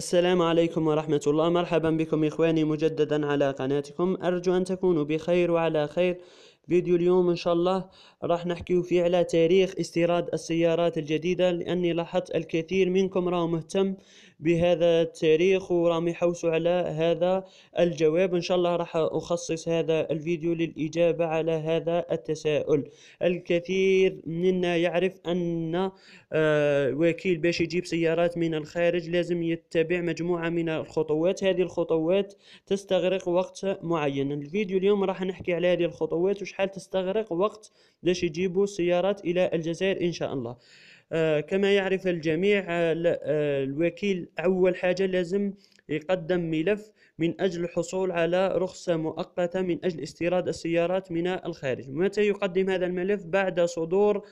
السلام عليكم ورحمة الله مرحبا بكم إخواني مجددا على قناتكم أرجو أن تكونوا بخير وعلى خير فيديو اليوم إن شاء الله راح نحكي فيه على تاريخ استيراد السيارات الجديدة لأني لاحظت الكثير منكم راه مهتم بهذا التاريخ ورام يحوسوا على هذا الجواب ان شاء الله راح اخصص هذا الفيديو للاجابه على هذا التساؤل الكثير منا يعرف ان آه، وكيل باش يجيب سيارات من الخارج لازم يتبع مجموعه من الخطوات هذه الخطوات تستغرق وقت معين الفيديو اليوم راح نحكي على هذه الخطوات وشحال تستغرق وقت باش يجيبوا سيارات الى الجزائر ان شاء الله آه، كما يعرف الجميع آه، آه، الوكيل أول حاجة لازم يقدم ملف من أجل الحصول على رخصة مؤقتة من أجل استيراد السيارات من الخارج متى يقدم هذا الملف بعد صدور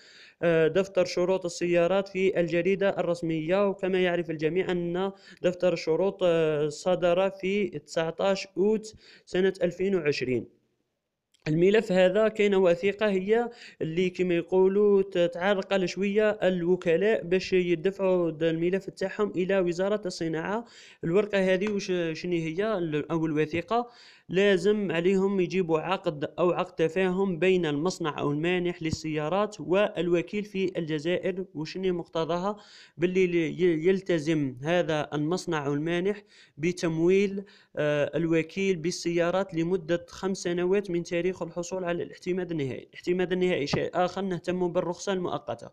دفتر شروط السيارات في الجريدة الرسمية وكما يعرف الجميع أن دفتر الشروط صدر في 19 أوت سنة 2020 الملف هذا كاينه وثيقه هي اللي كما يقولوا تعرق شويه الوكلاء باش يدفعوا الملف تاعهم الى وزاره الصناعه الورقه هذه وش شنو هي او الوثيقه لازم عليهم يجيبوا عقد او عقد تفاهم بين المصنع او المانح للسيارات والوكيل في الجزائر وشني مقتضاها باللي يلتزم هذا المصنع او المانح بتمويل آه، الوكيل بالسيارات لمده خمس سنوات من تاريخ تاريخ الحصول على الاعتماد النهائي الاعتماد النهائي شيء آخر نهتم بالرخصة المؤقتة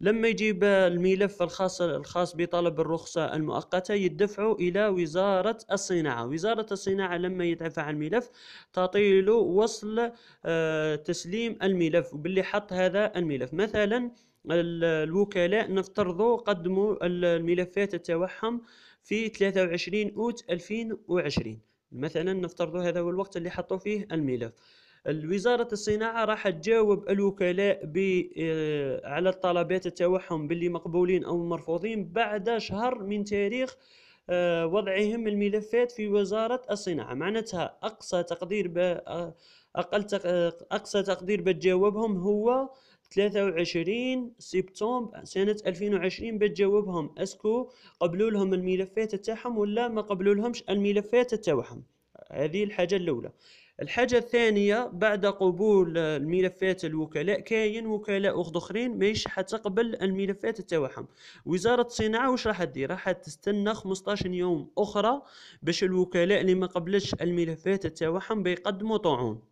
لما يجيب الملف الخاص الخاص بطلب الرخصة المؤقتة يدفع إلى وزارة الصناعة وزارة الصناعة لما يدفع الملف تعطي وصل آه، تسليم الملف باللي حط هذا الملف مثلا الوكلاء نفترضوا قدموا الملفات التوحم في 23 أوت 2020 مثلا نفترضوا هذا هو الوقت اللي حطوا فيه الملف الوزارة الصناعة راح تجاوب الوكلاء آه، على الطلبات تاعهم باللي مقبولين أو مرفوضين بعد شهر من تاريخ آه، وضعهم الملفات في وزارة الصناعة معناتها أقصى تقدير آه، أقل أقصى تقدير بتجاوبهم هو 23 سبتمبر سنة 2020 بتجاوبهم اسكو قبلوا لهم الملفات تاعهم ولا ما قبلوا لهمش الملفات تاعهم هذه الحاجة الأولى الحاجة الثانية بعد قبول الملفات الوكلاء كاين وكلاء أخد أخرين ماهيش حتقبل الملفات تاعهم وزارة الصناعة واش راح دير راح تستنى 15 يوم أخرى باش الوكلاء اللي ما قبلش الملفات تاعهم بيقدموا طعون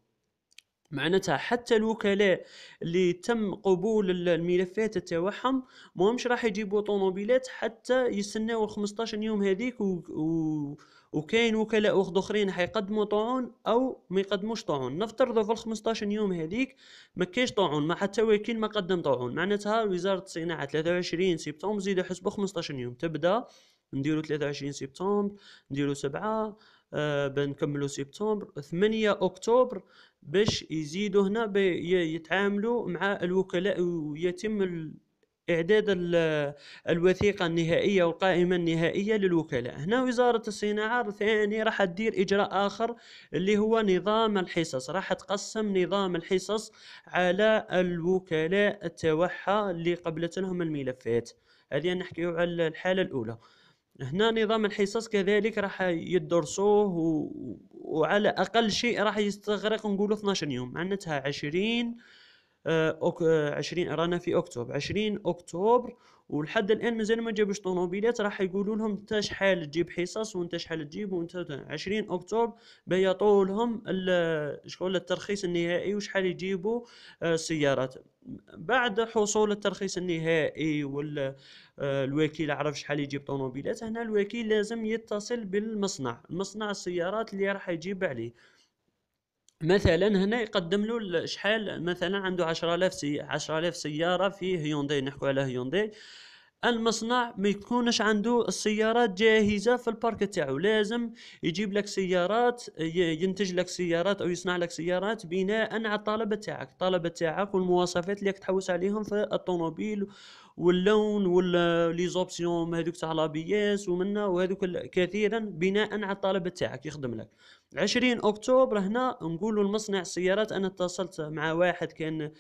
معناتها حتى الوكلاء اللي تم قبول الملفات تاعهم ماهمش راح يجيبوا طوموبيلات حتى يستناو 15 يوم هذيك و... و... وكاين وكلاء اخرين حيقدموا طعون او ما يقدموش طعون نفترضوا في ال 15 يوم هذيك ما كاينش طعون ما حتى وكيل ما قدم طعون معناتها وزاره الصناعه 23 سبتمبر زيد حسبوا 15 يوم تبدا نديروا 23 سبتمبر نديروا 7 آه بنكملوا سبتمبر 8 اكتوبر باش يزيدوا هنا يتعاملوا مع الوكلاء ويتم إعداد الوثيقة النهائية والقائمة النهائية للوكلاء هنا وزارة الصناعة ثاني راح تدير إجراء آخر اللي هو نظام الحصص راح تقسم نظام الحصص على الوكلاء التوحى اللي قبلت لهم الملفات هذه نحكيو على الحالة الأولى هنا نظام الحصص كذلك راح يدرسوه وعلى اقل شيء راح يستغرق نقولوا 12 يوم معناتها 20 20 آه، آه، رانا في اكتوبر 20 اكتوبر ولحد الان مازال ما جابوش طوموبيلات راح يقولوا لهم انت شحال تجيب حصص وانت شحال تجيب وانت 20 اكتوبر بيعطوا لهم شغل الترخيص النهائي وشحال يجيبوا آه، السيارات بعد حصول الترخيص النهائي والوكيل عرف شحال يجيب طوموبيلات هنا الوكيل لازم يتصل بالمصنع المصنع السيارات اللي راح يجيب عليه مثلا هنا يقدم له شحال مثلا عنده 10000 سي 10000 سياره في هيونداي نحكوا على هيونداي المصنع ما يكونش عنده السيارات جاهزه في البارك تاعو لازم يجيب لك سيارات ينتج لك سيارات او يصنع لك سيارات بناء على الطلب تاعك الطلب تاعك والمواصفات اللي تحوس عليهم في الطوموبيل واللون ولا لي زوبسيون هذوك تاع لا اس ومنا وهذوك كثيرا بناء على الطلب تاعك يخدم لك 20 اكتوبر هنا نقولوا لمصنع السيارات انا اتصلت مع واحد كان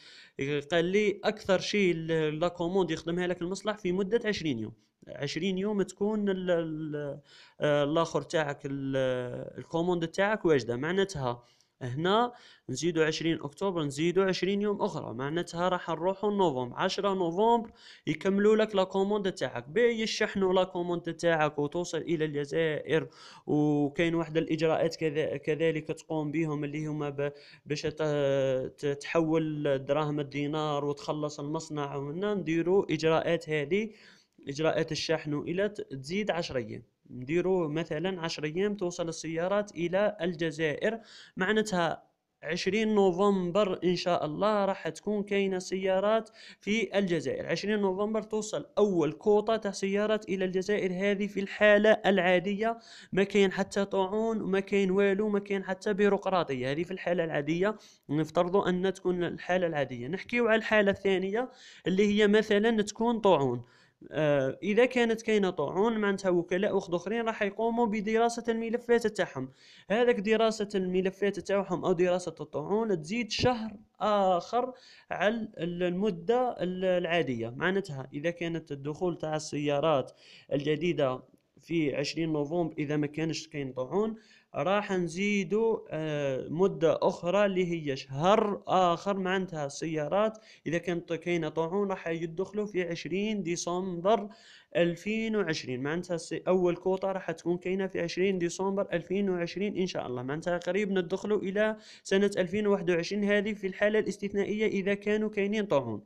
قال لي اكثر شيء لا كوموند يخدمها لك المصلح في مده 20 يوم 20 يوم تكون آه، الاخر تاعك الكوموند تاعك واجده معناتها هنا نزيدو 20 اكتوبر نزيدو 20 يوم اخرى معناتها راح نروحو نوفمبر 10 نوفمبر يكملوا لك لا كوموند تاعك باه يشحنوا لا كوموند تاعك وتوصل الى الجزائر وكاين واحد الاجراءات كذلك تقوم بهم اللي هما باش تحول الدراهم الدينار وتخلص المصنع ومن نديرو اجراءات هذه اجراءات الشحن والى تزيد 10 ايام نديرو مثلا 10 ايام توصل السيارات الى الجزائر معناتها 20 نوفمبر ان شاء الله راح تكون كاينه سيارات في الجزائر 20 نوفمبر توصل اول كوطه تاع سيارات الى الجزائر هذه في الحاله العاديه ما كاين حتى طعون وما كاين والو ما كاين حتى بيروقراطيه هذه في الحاله العاديه نفترضوا ان تكون الحاله العاديه نحكيو على الحاله الثانيه اللي هي مثلا تكون طعون آه، اذا كانت كاينه طاعون معناتها وكلاء اخرين راح يقوموا بدراسه الملفات تاعهم هذاك دراسه الملفات تاعهم او دراسه الطاعون تزيد شهر اخر على المده العاديه معناتها اذا كانت الدخول تاع السيارات الجديده في 20 نوفمبر اذا ما كانش كاين طاعون راح نزيدوا آه، مده اخرى اللي هي شهر اخر معناتها السيارات اذا كانت كاينه طاعون راح يدخلوا في 20 ديسمبر 2020 معناتها اول كوطه راح تكون كاينه في 20 ديسمبر 2020 ان شاء الله معناتها قريب ندخلوا الى سنه 2021 هذه في الحاله الاستثنائيه اذا كانوا كاينين طاعون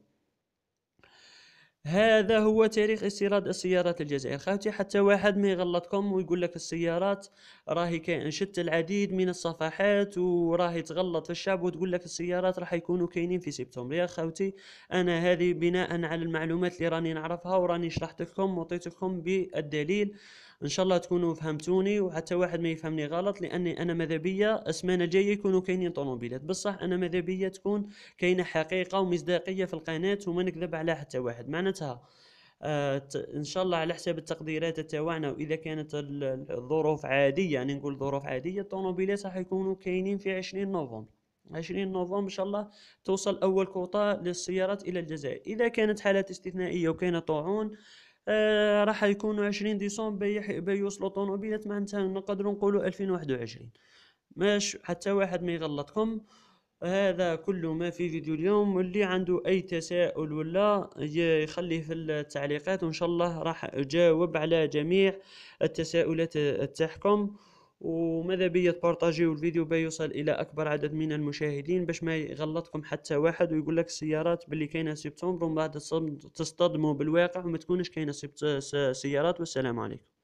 هذا هو تاريخ استيراد السيارات الجزائر خاوتي حتى واحد ما يغلطكم ويقول لك السيارات راهي كاين شت العديد من الصفحات وراهي تغلط في الشعب وتقول لك السيارات راح يكونوا كاينين في سبتمبر يا خاوتي انا هذه بناء على المعلومات اللي راني نعرفها وراني شرحت لكم وعطيت لكم بالدليل ان شاء الله تكونوا فهمتوني وحتى واحد ما يفهمني غلط لاني انا مذهبيه بيا السمانه الجايه يكونوا كاينين طوموبيلات بصح انا مذهبيه تكون كاينه حقيقه ومصداقيه في القناه وما نكذب على حتى واحد معناتها آه ان شاء الله على حساب التقديرات تاعنا واذا كانت الظروف عاديه يعني نقول ظروف عاديه الطوموبيلات راح يكونوا كاينين في 20 نوفمبر 20 نوفمبر ان شاء الله توصل اول كوطه للسيارات الى الجزائر اذا كانت حالات استثنائيه وكاينه طاعون آه، راح يكونوا 20 ديسمبر بيوصلوا طونوبيلات معناتها نقدروا نقولوا 2021 ماش حتى واحد ما يغلطكم هذا كل ما في فيديو اليوم واللي عنده اي تساؤل ولا يخليه في التعليقات وان شاء الله راح اجاوب على جميع التساؤلات تاعكم وماذا بيا تبارطاجيو الفيديو يوصل الى اكبر عدد من المشاهدين باش ما يغلطكم حتى واحد ويقول لك السيارات باللي كاينه سبتمبر ومن بعد تصطدموا بالواقع وما تكونش كاينه سيارات والسلام عليكم